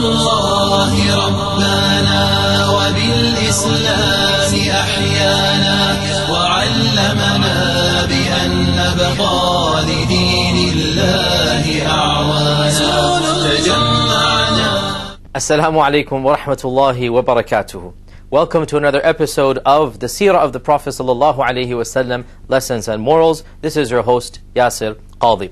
الله ربنا وبالإسلام أحيانا وعلمنا بأن نبقى لدين الله أعوانا تجمعنا السلام عليكم ورحمة الله وبركاته Welcome to another episode of the Seerah of the Prophet sallallahu alaihi wasallam Lessons and Morals. This is your host, Yasir Qadi.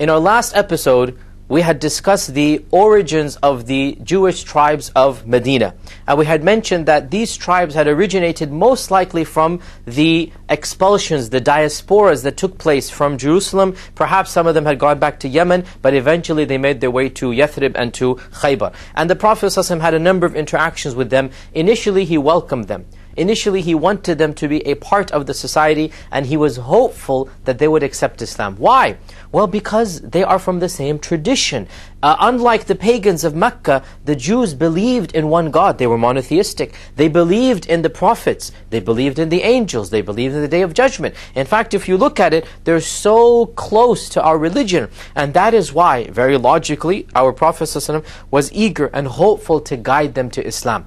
In our last episode, we had discussed the origins of the Jewish tribes of Medina. And we had mentioned that these tribes had originated most likely from the expulsions, the diasporas that took place from Jerusalem. Perhaps some of them had gone back to Yemen, but eventually they made their way to Yathrib and to Khaybar. And the Prophet had a number of interactions with them. Initially, he welcomed them. Initially, he wanted them to be a part of the society and he was hopeful that they would accept Islam. Why? Well, because they are from the same tradition. Uh, unlike the pagans of Mecca, the Jews believed in one God. They were monotheistic. They believed in the prophets. They believed in the angels. They believed in the day of judgment. In fact, if you look at it, they're so close to our religion. And that is why, very logically, our Prophet ﷺ was eager and hopeful to guide them to Islam.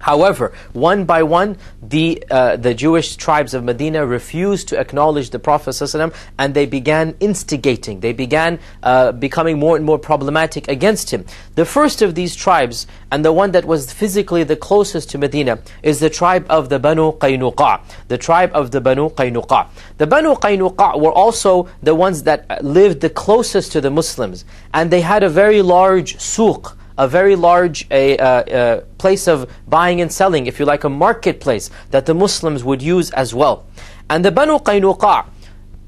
However, one by one, the, uh, the Jewish tribes of Medina refused to acknowledge the Prophet ﷺ and they began instigating. They began uh, becoming more and more problematic against him. The first of these tribes, and the one that was physically the closest to Medina, is the tribe of the Banu Qaynuqa. The tribe of the Banu Qaynuqa. The Banu Qaynuqa were also the ones that lived the closest to the Muslims. And they had a very large souq a very large a, a, a place of buying and selling, if you like, a marketplace that the Muslims would use as well. And the Banu Qaynuqa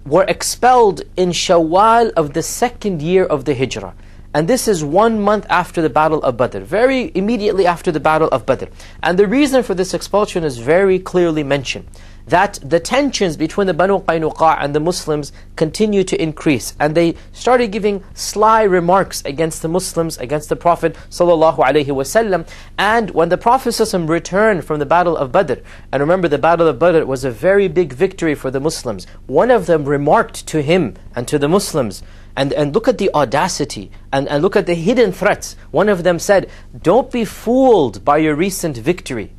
were expelled in Shawwal of the second year of the Hijrah. And this is one month after the Battle of Badr, very immediately after the Battle of Badr. And the reason for this expulsion is very clearly mentioned that the tensions between the Banu Qaynuqa and the Muslims continue to increase. And they started giving sly remarks against the Muslims, against the Prophet ﷺ. And when the Prophet ﷺ returned from the Battle of Badr, and remember the Battle of Badr was a very big victory for the Muslims, one of them remarked to him and to the Muslims, and, and look at the audacity and, and look at the hidden threats. One of them said, Don't be fooled by your recent victory.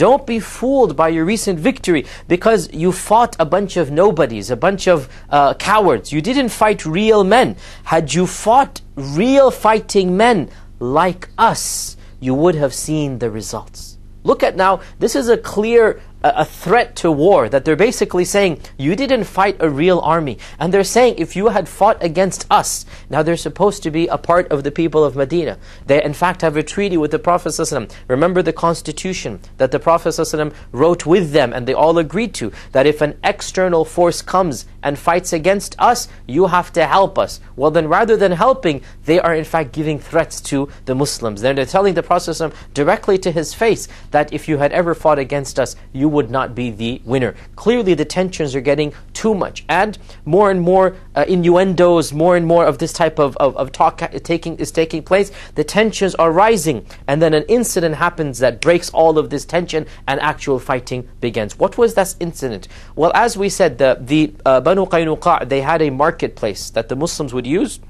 Don't be fooled by your recent victory because you fought a bunch of nobodies, a bunch of uh, cowards. You didn't fight real men. Had you fought real fighting men like us, you would have seen the results. Look at now, this is a clear a threat to war, that they're basically saying, you didn't fight a real army. And they're saying, if you had fought against us, now they're supposed to be a part of the people of Medina. They, in fact, have a treaty with the Prophet ﷺ. Remember the constitution that the Prophet ﷺ wrote with them, and they all agreed to, that if an external force comes and fights against us, you have to help us. Well, then rather than helping, they are in fact giving threats to the Muslims. Then they're telling the Prophet ﷺ directly to his face that if you had ever fought against us, you would not be the winner. Clearly, the tensions are getting too much. And more and more uh, innuendos, more and more of this type of, of, of talk taking, is taking place. The tensions are rising. And then an incident happens that breaks all of this tension and actual fighting begins. What was that incident? Well, as we said, the, the uh, Banu Qaynuqa, they had a marketplace that the Muslims would use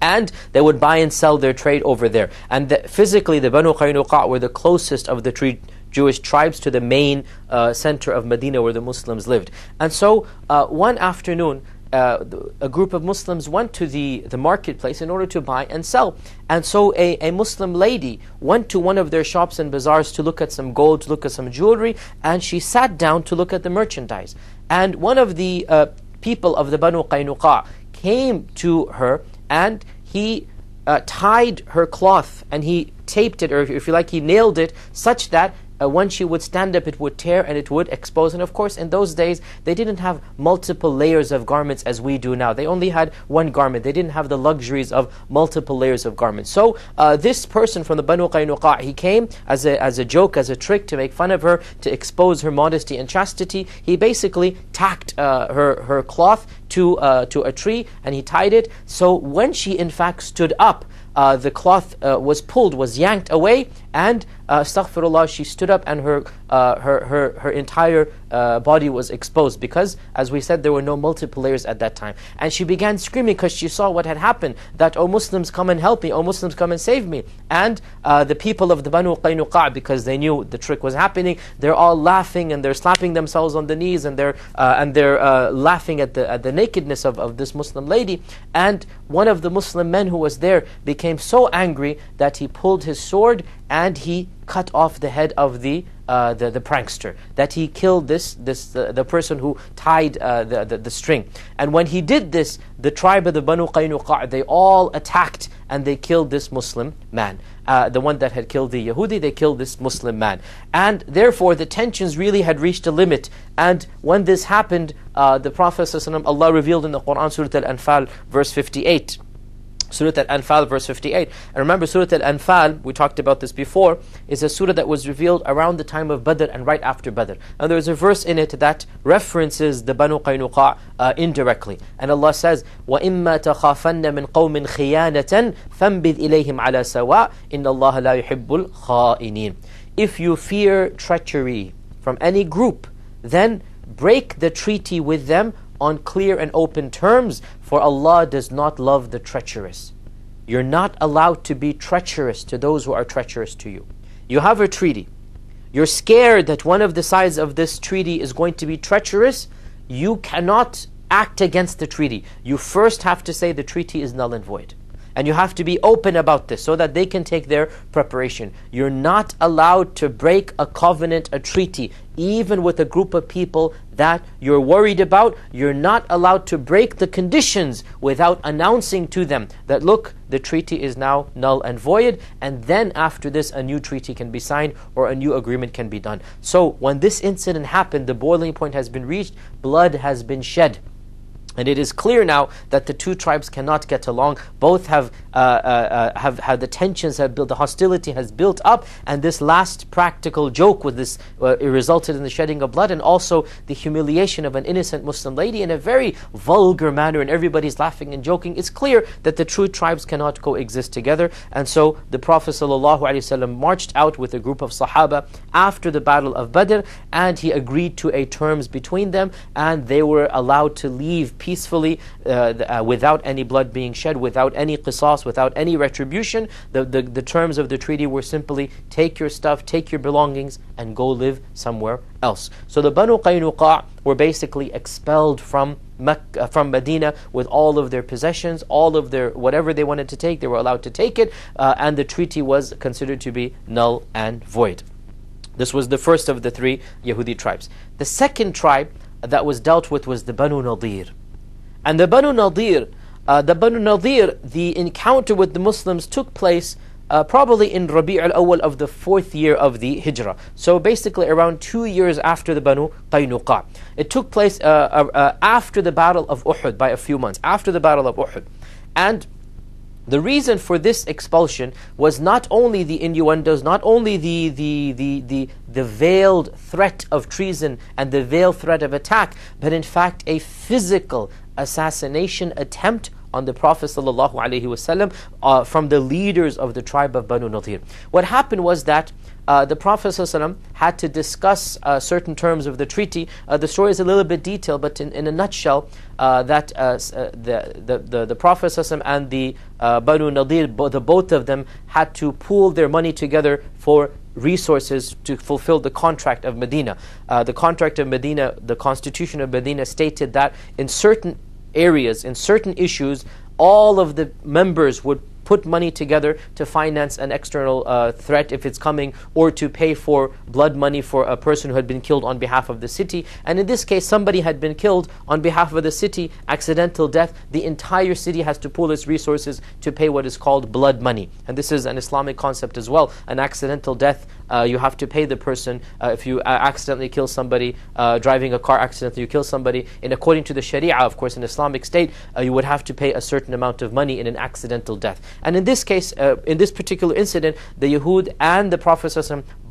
and they would buy and sell their trade over there. And the, physically, the Banu Qaynuqa were the closest of the three. Jewish tribes to the main uh, center of Medina where the Muslims lived. And so uh, one afternoon, uh, a group of Muslims went to the, the marketplace in order to buy and sell. And so a, a Muslim lady went to one of their shops and bazaars to look at some gold, to look at some jewelry, and she sat down to look at the merchandise. And one of the uh, people of the Banu Qaynuqa came to her and he uh, tied her cloth and he taped it, or if, if you like, he nailed it such that uh, when she would stand up, it would tear and it would expose. And of course, in those days, they didn't have multiple layers of garments as we do now. They only had one garment. They didn't have the luxuries of multiple layers of garments. So uh, this person from the Banu Qaynuqa, he came as a, as a joke, as a trick to make fun of her, to expose her modesty and chastity. He basically tacked uh, her, her cloth to, uh, to a tree and he tied it. So when she in fact stood up, uh, the cloth uh, was pulled, was yanked away, and uh, astaghfirullah, she stood up and her, uh, her, her, her entire uh, body was exposed because, as we said, there were no multiple layers at that time. And she began screaming because she saw what had happened that, oh Muslims, come and help me, oh Muslims, come and save me. And uh, the people of the Banu Qaynuqa, because they knew the trick was happening, they're all laughing and they're slapping themselves on the knees and they're, uh, and they're uh, laughing at the, at the nakedness of, of this Muslim lady. And one of the Muslim men who was there became so angry that he pulled his sword and and he cut off the head of the uh, the, the prankster, that he killed this, this uh, the person who tied uh, the, the, the, string. And when he did this, the tribe of the Banu Qaynuqa, they all attacked and they killed this Muslim man. Uh, the one that had killed the Yahudi, they killed this Muslim man. And therefore, the tensions really had reached a limit. And when this happened, uh, the Prophet, Allah revealed in the Quran, Surah Al Anfal, verse 58. Surah Al-Anfal, verse 58. And remember, Surah Al-Anfal, we talked about this before, is a surah that was revealed around the time of Badr and right after Badr. And there is a verse in it that references the Banu Qaynuqa uh, indirectly. And Allah says, وَإِمَّا تَخَافَنَّ مِنْ قَوْمٍ خِيَانَةً فَانْبِذْ إِلَيْهِمْ عَلَى سَوَاءٍ إِنَّ اللَّهَ لَا يُحِبُّ الْخَائِنِينَ If you fear treachery from any group, then break the treaty with them on clear and open terms for Allah does not love the treacherous. You're not allowed to be treacherous to those who are treacherous to you. You have a treaty. You're scared that one of the sides of this treaty is going to be treacherous. You cannot act against the treaty. You first have to say the treaty is null and void. And you have to be open about this so that they can take their preparation. You're not allowed to break a covenant, a treaty, even with a group of people that you're worried about. You're not allowed to break the conditions without announcing to them that, look, the treaty is now null and void. And then after this, a new treaty can be signed or a new agreement can be done. So when this incident happened, the boiling point has been reached, blood has been shed. And it is clear now that the two tribes cannot get along. Both have uh, uh, uh, have how the tensions have built, the hostility has built up, and this last practical joke with this it resulted in the shedding of blood and also the humiliation of an innocent Muslim lady in a very vulgar manner, and everybody's laughing and joking. It's clear that the true tribes cannot coexist together, and so the Prophet ﷺ marched out with a group of Sahaba after the Battle of Badr, and he agreed to a terms between them, and they were allowed to leave peacefully without any blood being shed, without any qisas, without any retribution. The, the, the terms of the treaty were simply take your stuff, take your belongings, and go live somewhere else. So the Banu Qaynuqa were basically expelled from Mecca, uh, from Medina with all of their possessions, all of their whatever they wanted to take, they were allowed to take it, uh, and the treaty was considered to be null and void. This was the first of the three Yahudi tribes. The second tribe that was dealt with was the Banu Nadir. And the Banu Nadir, uh, the Banu Nadir, the encounter with the Muslims took place uh, probably in Rabi' al-Awwal of the fourth year of the Hijrah. So basically around two years after the Banu Qaynuqa. It took place uh, uh, uh, after the Battle of Uhud by a few months, after the Battle of Uhud. And the reason for this expulsion was not only the innuendos, not only the, the, the, the, the veiled threat of treason and the veiled threat of attack, but in fact a physical assassination attempt on the Prophet ﷺ, uh, from the leaders of the tribe of Banu Nadir. What happened was that uh, the Prophet ﷺ had to discuss uh, certain terms of the treaty. Uh, the story is a little bit detailed, but in, in a nutshell, uh, that uh, uh, the, the, the, the Prophet ﷺ and the Banu Nadir, bo- the both of them, had to pool their money together for resources to fulfill the contract of Medina. the contract of Medina, the constitution of Medina stated that in certain areas, in certain issues, all of the members would put money together to finance an external uh, threat if it's coming, or to pay for blood money for a person who had been killed on behalf of the city. And in this case, somebody had been killed on behalf of the city, accidental death. The entire city has to pool its resources to pay what is called blood money. And this is an Islamic concept as well. An accidental death, uh, you have to pay the person. Uh, if you uh, accidentally kill somebody, uh, driving a car accidentally, you kill somebody. And according to the Sharia, of course, in Islamic state, uh, you would have to pay a certain amount of money in an accidental death. And in this case, uh, in this particular incident, the Yehud and the Prophet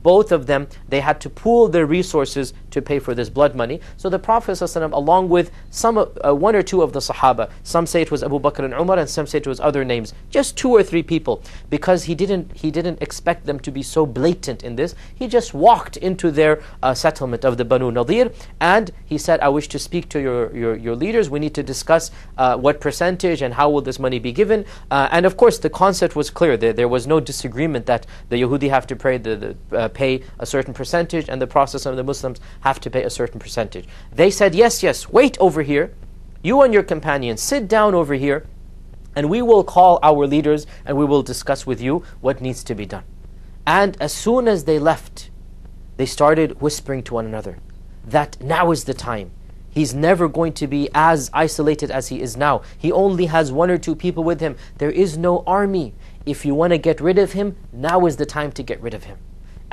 both of them, they had to pool their resources to pay for this blood money. So the Prophet along with some, uh, uh, one or two of the Sahaba, some say it was Abu Bakr and Umar, and some say it was other names, just two or three people, because he didn't, he didn't expect them to be so blatant in this. He just walked into their uh, settlement of the Banu Nadir, and he said, I wish to speak to your, your, your leaders. We need to discuss uh, what percentage and how will this money be given. Uh, and of course, the concept was clear. There, there was no disagreement that the Yahudi have to pay the, the uh, pay a certain percentage, and the process and the Muslims have to pay a certain percentage. They said, Yes, yes, wait over here. You and your companions, sit down over here, and we will call our leaders and we will discuss with you what needs to be done. And as soon as they left, they started whispering to one another that now is the time. He's never going to be as isolated as he is now. He only has one or two people with him. There is no army. If you want to get rid of him, now is the time to get rid of him.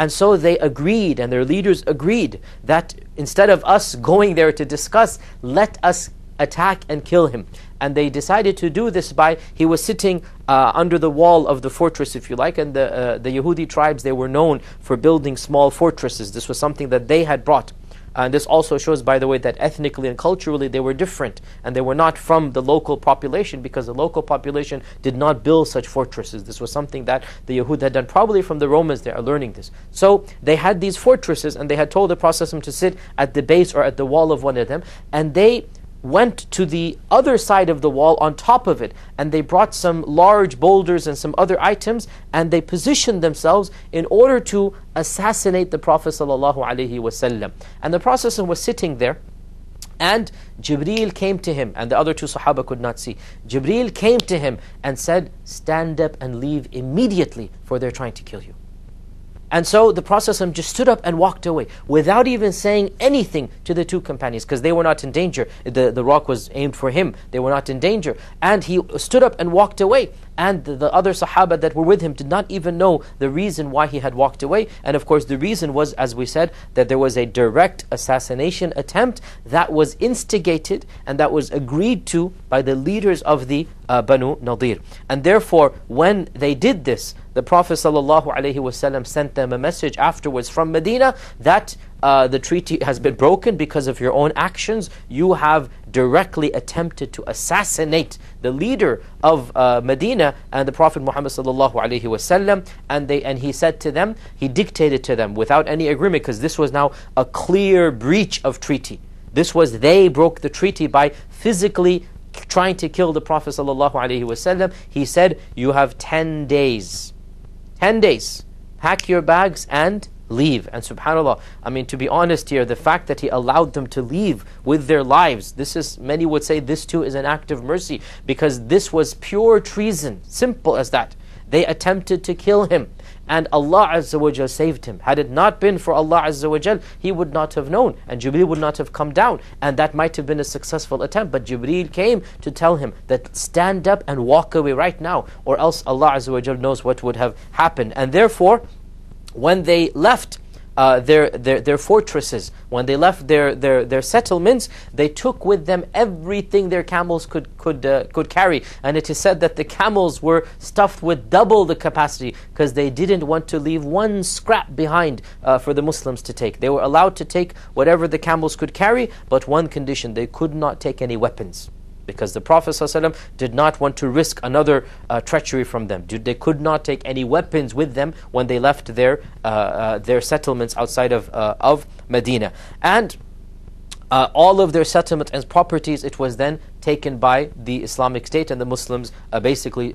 And so they agreed, and their leaders agreed, that instead of us going there to discuss, let us attack and kill him. And they decided to do this by, he was sitting uh, under the wall of the fortress, if you like, and the, uh, the Yehudi tribes, they were known for building small fortresses. This was something that they had brought. And this also shows, by the way, that ethnically and culturally they were different and they were not from the local population because the local population did not build such fortresses. This was something that the Yehud had done probably from the Romans. They are learning this. So they had these fortresses and they had told the Prophet to sit at the base or at the wall of one of them and they went to the other side of the wall on top of it, and they brought some large boulders and some other items, and they positioned themselves in order to assassinate the Prophet ﷺ. And the Prophet was sitting there, and Jibril came to him, and the other two Sahaba could not see. Jibril came to him and said, Stand up and leave immediately, for they're trying to kill you. And so the Prophet just stood up and walked away without even saying anything to the two companions because they were not in danger. The, the rock was aimed for him, they were not in danger. And he stood up and walked away and the, the other Sahaba that were with him did not even know the reason why he had walked away. And of course, the reason was, as we said, that there was a direct assassination attempt that was instigated and that was agreed to by the leaders of the uh, Banu Nadir. And therefore, when they did this, the Prophet ﷺ sent them a message afterwards from Medina that uh, the treaty has been broken because of your own actions. You have directly attempted to assassinate the leader of uh, Medina and the Prophet Muhammad sallallahu alaihi wasallam. And they and he said to them, he dictated to them without any agreement, because this was now a clear breach of treaty. This was they broke the treaty by physically trying to kill the Prophet sallallahu alaihi wasallam. He said, "You have ten days, ten days. Pack your bags and." leave. And subhanAllah, I mean, to be honest here, the fact that he allowed them to leave with their lives, this is, many would say, this too is an act of mercy because this was pure treason, simple as that. They attempted to kill him and Allah Azza wa Jal saved him. Had it not been for Allah Azza wa Jal, he would not have known and Jibreel would not have come down and that might have been a successful attempt. But Jibreel came to tell him that stand up and walk away right now or else Allah Azza wa Jal knows what would have happened. And therefore, when they left uh, their, their, their fortresses, when they left their, their, their settlements, they took with them everything their camels could, could, uh, could carry. And it is said that the camels were stuffed with double the capacity because they didn't want to leave one scrap behind uh, for the Muslims to take. They were allowed to take whatever the camels could carry, but one condition they could not take any weapons because the Prophet ﷺ did not want to risk another uh, treachery from them. They could not take any weapons with them when they left their, uh, uh their settlements outside of, uh, of Medina. And uh, all of their settlements and properties, it was then taken by the Islamic State, and the Muslims basically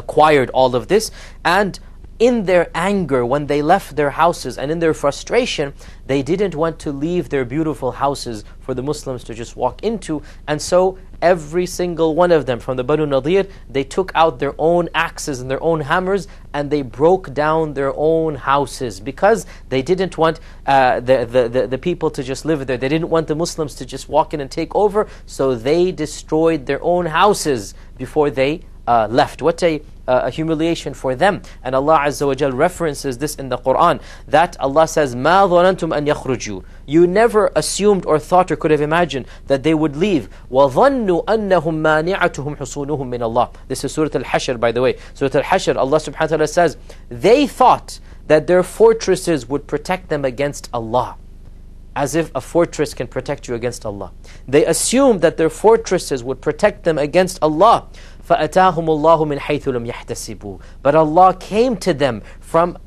acquired all of this. And in their anger when they left their houses and in their frustration, they didn't want to leave their beautiful houses for the Muslims to just walk into. And so every single one of them from the Banu Nadir, they took out their own axes and their own hammers and they broke down their own houses because they didn't want uh, the, the, the, the, people to just live there. They didn't want the Muslims to just walk in and take over, so they destroyed their own houses before they uh, left. What a, uh, a, humiliation for them. And Allah Azza wa references this in the Quran that Allah says, مَا ظَنَنْتُمْ أَنْ يَخْرُجُوا You never assumed or thought or could have imagined that they would leave. وَظَنُّوا أَنَّهُمْ مَانِعَتُهُم حُصُونُهُم مِّنَ اللَّهِ This is Surah Al-Hashr by the way. Surah Al-Hashr, Allah subhanahu wa ta'ala says, They thought that their fortresses would protect them against Allah as if a fortress can protect you against Allah. They assumed that their fortresses would protect them against Allah. فَأَتَاهُمُ اللَّهُ مِنْ حَيْثُ لَمْ يَحْتَسِبُوا But Allah came to them from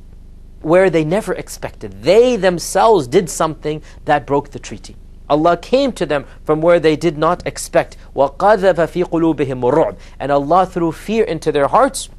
where they never expected. They themselves did something that broke the treaty. Allah came to them from where they did not expect. وَقَذَفَ فِي قُلُوبِهِمُ الرُّعْبِ And Allah threw fear into their hearts.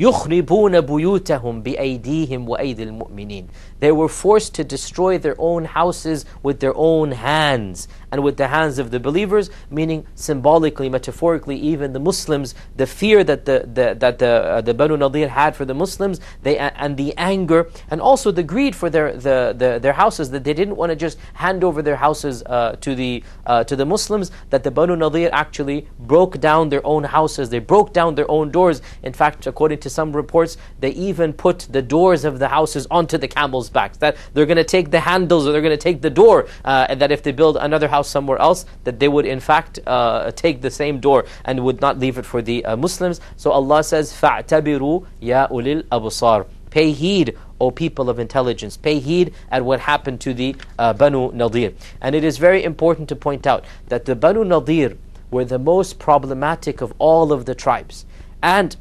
يخربون بيوتهم بأيديهم وأيدي المؤمنين. They were forced to destroy their own houses with their own hands and with the hands of the believers, meaning symbolically, metaphorically, even the Muslims, the fear that the, the that the uh, the Banu Nadir had for the Muslims, they uh, and the anger and also the greed for their the, the their houses that they didn't want to just hand over their houses uh, to the uh, to the Muslims. That the Banu Nadir actually broke down their own houses, they broke down their own doors. In fact, according to some reports, they even put the doors of the houses onto the camels' backs. That they're going to take the handles or they're going to take the door, uh, and that if they build another house somewhere else, that they would in fact uh, take the same door and would not leave it for the uh, Muslims. So Allah says, فَاعْتَبِرُوا يَا أُولِي الْأَبْصَارِ Pay heed, O people of intelligence. Pay heed at what happened to the uh, Banu Nadir. And it is very important to point out that the Banu Nadir were the most problematic of all of the tribes. And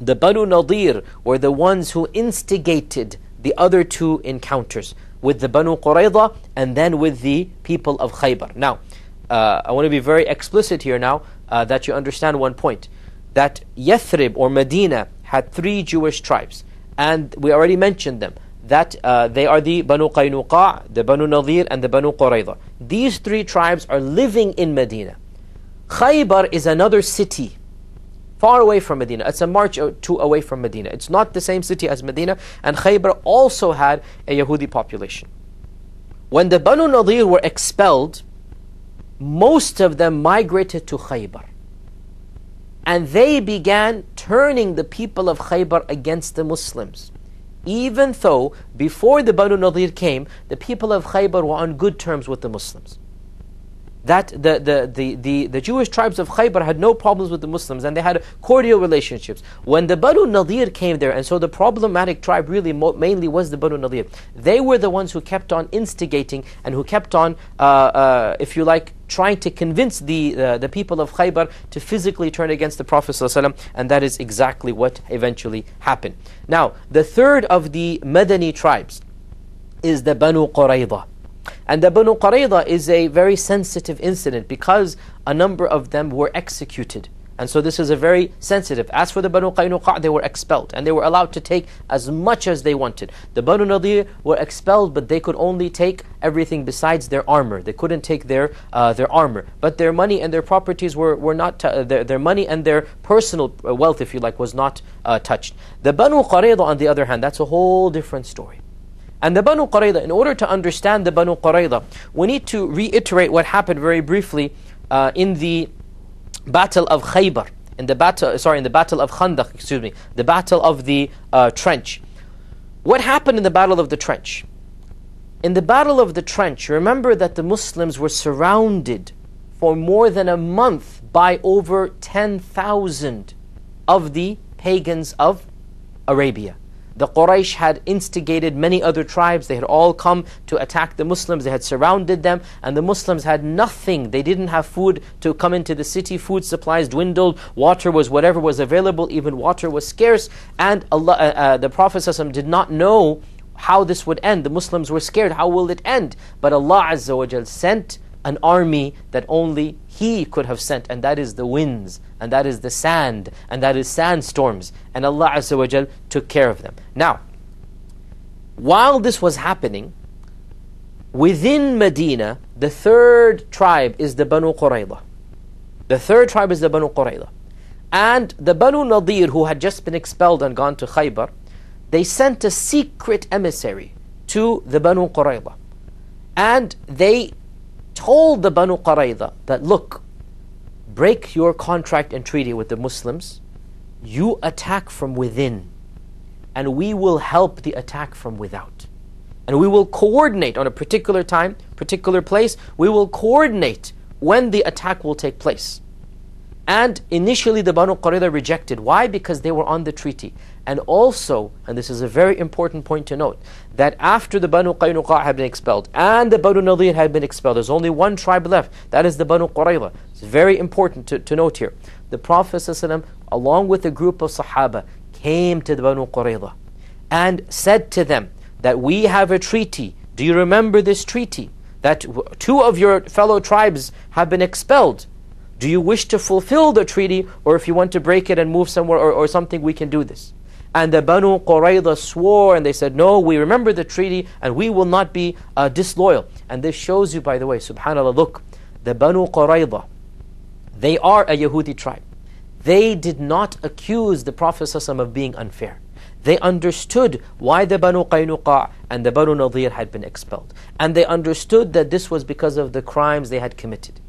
the Banu Nadir were the ones who instigated the other two encounters with the Banu Qurayza and then with the people of Khaybar. Now, uh, I want to be very explicit here now uh, that you understand one point that Yathrib or Medina had three Jewish tribes, and we already mentioned them. That uh, they are the Banu Qaynuqa, the Banu Nadir, and the Banu Qurayza. These three tribes are living in Medina. Khaybar is another city far away from Medina. It's a march two away from Medina. It's not the same city as Medina, and Khaybar also had a Yahudi population. When the Banu Nadir were expelled, most of them migrated to Khaybar. And they began turning the people of Khaybar against the Muslims. Even though before the Banu Nadir came, the people of Khaybar were on good terms with the Muslims that the, the, the, the, the Jewish tribes of Khaybar had no problems with the Muslims and they had cordial relationships. When the Banu Nadir came there, and so the problematic tribe really mo- mainly was the Banu Nadir, they were the ones who kept on instigating and who kept on, uh, uh, if you like, trying to convince the, uh, the people of Khaybar to physically turn against the Prophet ﷺ, and that is exactly what eventually happened. Now, the third of the Madani tribes is the Banu Qurayza. And the Banu Qurayza is a very sensitive incident because a number of them were executed. And so this is a very sensitive. As for the Banu Qaynuqa, they were expelled and they were allowed to take as much as they wanted. The Banu Nadir were expelled, but they could only take everything besides their armor. They couldn't take their, uh, their armor. But their money and their properties were, were not, t- uh, their, their money and their personal uh, wealth, if you like, was not uh, touched. The Banu Qarida, on the other hand, that's a whole different story. And the Banu Qurayza, in order to understand the Banu Qurayza, we need to reiterate what happened very briefly uh, in the Battle of Khaybar, in the battle, sorry, in the Battle of Khandaq, excuse me, the Battle of the uh, Trench. What happened in the Battle of the Trench? In the Battle of the Trench, remember that the Muslims were surrounded for more than a month by over 10,000 of the pagans of Arabia. The Quraysh had instigated many other tribes. They had all come to attack the Muslims. They had surrounded them, and the Muslims had nothing. They didn't have food to come into the city. Food supplies dwindled. Water was whatever was available. Even water was scarce. And Allah, uh, uh, the Prophet did not know how this would end. The Muslims were scared. How will it end? But Allah Azza wa sent an army that only He could have sent, and that is the winds, and that is the sand, and that is sandstorms. And Allah Azza took care of them. Now, while this was happening, within Medina, the third tribe is the Banu Qurayza. The third tribe is the Banu Qurayza. And the Banu Nadir, who had just been expelled and gone to Khaybar, they sent a secret emissary to the Banu Qurayza. And they told the Banu Qurayza that look, break your contract and treaty with the Muslims, you attack from within, and we will help the attack from without. And we will coordinate on a particular time, particular place, we will coordinate when the attack will take place. And initially the Banu Qurayza rejected. Why? Because they were on the treaty. And also, and this is a very important point to note, that after the Banu Qaynuqa had been expelled and the Banu Nadir had been expelled, there's only one tribe left, that is the Banu Qurayza. It's very important to, to note here. The Prophet ﷺ, along with a group of Sahaba, came to the Banu Qurayza and said to them that we have a treaty. Do you remember this treaty? That two of your fellow tribes have been expelled do you wish to fulfill the treaty or if you want to break it and move somewhere or, or something, we can do this. And the Banu Qurayza swore and they said, No, we remember the treaty and we will not be uh, disloyal. And this shows you, by the way, subhanAllah, look, the Banu Qurayza, they are a Yahudi tribe. They did not accuse the Prophet ﷺ of being unfair. They understood why the Banu Qaynuqa and the Banu Nadir had been expelled. And they understood that this was because of the crimes they had committed.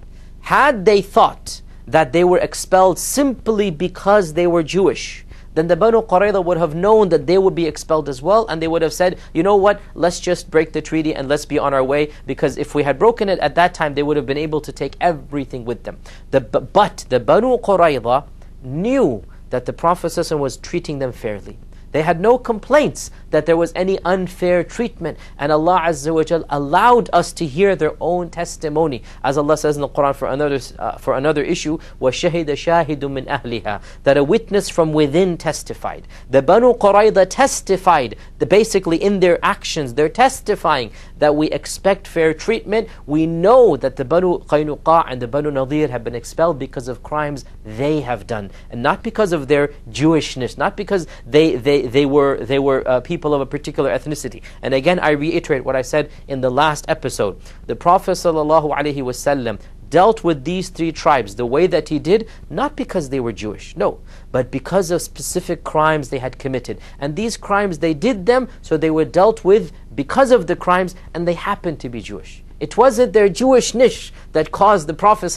Had they thought that they were expelled simply because they were Jewish, then the Banu Qurayza would have known that they would be expelled as well, and they would have said, you know what, let's just break the treaty and let's be on our way, because if we had broken it at that time, they would have been able to take everything with them. The, but the Banu Qurayza knew that the Prophet was treating them fairly. They had no complaints that there was any unfair treatment. And Allah Azza wa Jal allowed us to hear their own testimony. As Allah says in the Quran for another, uh, for another issue, وَشَهِدَ شَاهِدٌ مِّنْ أَهْلِهَا That a witness from within testified. The Banu Qurayza testified, the, basically in their actions, they're testifying that we expect fair treatment. We know that the Banu Qaynuqa and the Banu Nadir have been expelled because of crimes they have done. And not because of their Jewishness, not because they, they they, they were, they were uh, people of a particular ethnicity. And again, I reiterate what I said in the last episode. The Prophet ﷺ dealt with these three tribes the way that he did, not because they were Jewish, no, but because of specific crimes they had committed. And these crimes, they did them, so they were dealt with because of the crimes, and they happened to be Jewish. It wasn't their Jewish niche that caused the Prophet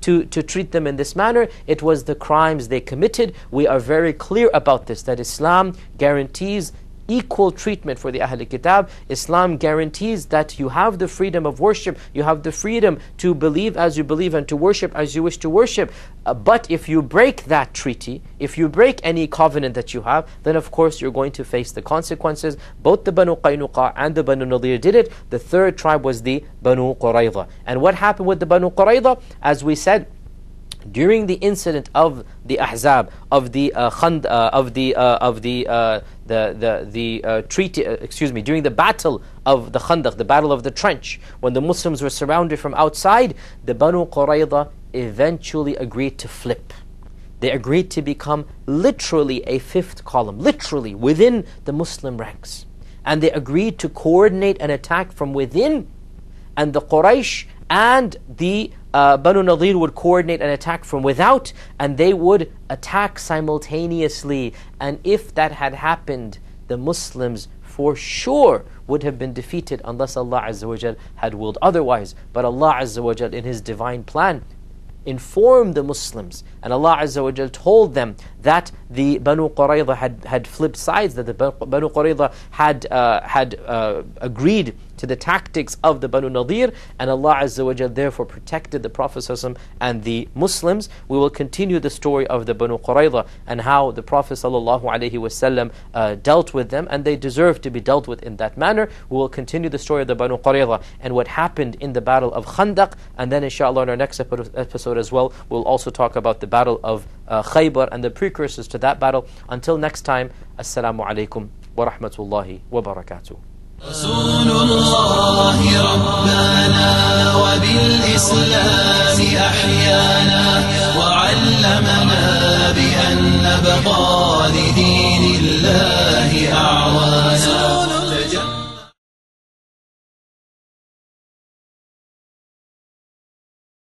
to, to treat them in this manner. It was the crimes they committed. We are very clear about this that Islam guarantees equal treatment for the Ahl Kitab. Islam guarantees that you have the freedom of worship, you have the freedom to believe as you believe and to worship as you wish to worship. Uh, but if you break that treaty, if you break any covenant that you have, then of course you're going to face the consequences. Both the Banu Qaynuqa and the Banu Nadir did it. The third tribe was the Banu Qurayza. And what happened with the Banu Qurayza? As we said, during the incident of the Ahzab, of the uh, Khand, uh, of the uh, of the uh, the the, the uh, treaty. Uh, excuse me, during the battle of the Khandaq, the battle of the trench, when the Muslims were surrounded from outside, the Banu Qurayza eventually agreed to flip. They agreed to become literally a fifth column, literally within the Muslim ranks, and they agreed to coordinate an attack from within. And the Quraysh and the uh, Banu Nadir would coordinate an attack from without, and they would attack simultaneously. And if that had happened, the Muslims for sure would have been defeated unless Allah Azza had willed otherwise. But Allah Azza in His divine plan, informed the Muslims, and Allah Azza told them that the Banu Qurayza had, had flipped sides, that the Banu Qurayza had, uh, had uh, agreed to the tactics of the Banu Nadir, and Allah Azza wa Jal therefore protected the Prophet and the Muslims. We will continue the story of the Banu Qurayza and how the Prophet وسلم, uh, dealt with them, and they deserve to be dealt with in that manner. We will continue the story of the Banu Qurayza and what happened in the Battle of Khandaq, and then inshallah in our next episode as well, we'll also talk about the Battle of uh, Khaybar and the precursors to that battle. Until next time, Assalamu alaikum wa rahmatullahi wa barakatuh. رسول الله ربنا وبالإسلام أحيانا وعلمنا بأن نبقى لدين الله اعظم